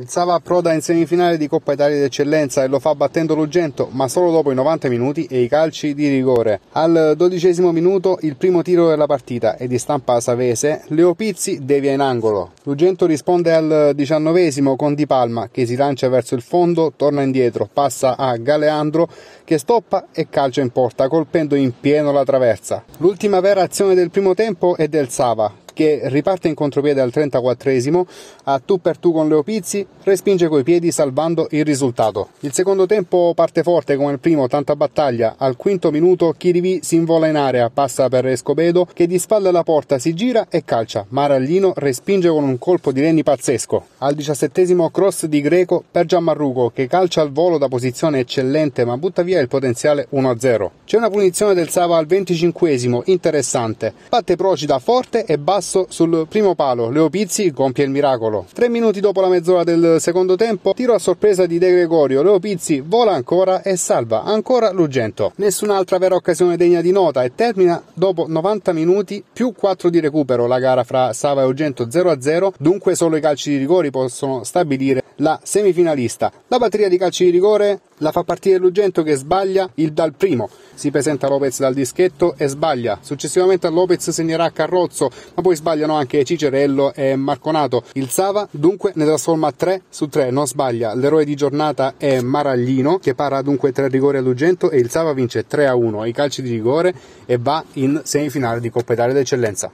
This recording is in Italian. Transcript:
Il Sava approda in semifinale di Coppa Italia d'Eccellenza e lo fa battendo l'Ugento, ma solo dopo i 90 minuti e i calci di rigore. Al dodicesimo minuto il primo tiro della partita è di stampa savese, Leo Pizzi devia in angolo. L'Ugento risponde al diciannovesimo con Di Palma che si lancia verso il fondo, torna indietro, passa a Galeandro che stoppa e calcia in porta colpendo in pieno la traversa. L'ultima vera azione del primo tempo è del Sava che riparte in contropiede al 34esimo, a tu per tu con Leopizzi, respinge coi piedi salvando il risultato. Il secondo tempo parte forte come il primo, tanta battaglia. Al quinto minuto Chirivi si invola in area, passa per Escobedo che di spalle alla porta si gira e calcia. Marallino respinge con un colpo di reni pazzesco. Al 17esimo cross di Greco per Giammarrugo che calcia al volo da posizione eccellente ma butta via il potenziale 1-0. C'è una punizione del Sava al 25 esimo interessante. Batte Procida forte e basso passo sul primo palo Leo Pizzi compie il miracolo. Tre minuti dopo la mezz'ora del secondo tempo, tiro a sorpresa di De Gregorio, Leo Pizzi vola ancora e salva ancora Lugento. Nessun'altra vera occasione degna di nota e termina dopo 90 minuti più 4 di recupero la gara fra Sava e Ugento 0-0, dunque solo i calci di rigori possono stabilire la semifinalista. La batteria di calci di rigore la fa partire Lugento che sbaglia il dal primo. Si presenta Lopez dal dischetto e sbaglia. Successivamente a Lopez segnerà Carrozzo, ma poi sbagliano anche Cicerello e Marconato. Il Sava dunque ne trasforma 3 su 3, non sbaglia. L'eroe di giornata è Maraglino che para dunque 3 rigori all'Ugento e il Sava vince 3 a 1 ai calci di rigore e va in semifinale di Coppa Italia d'Eccellenza.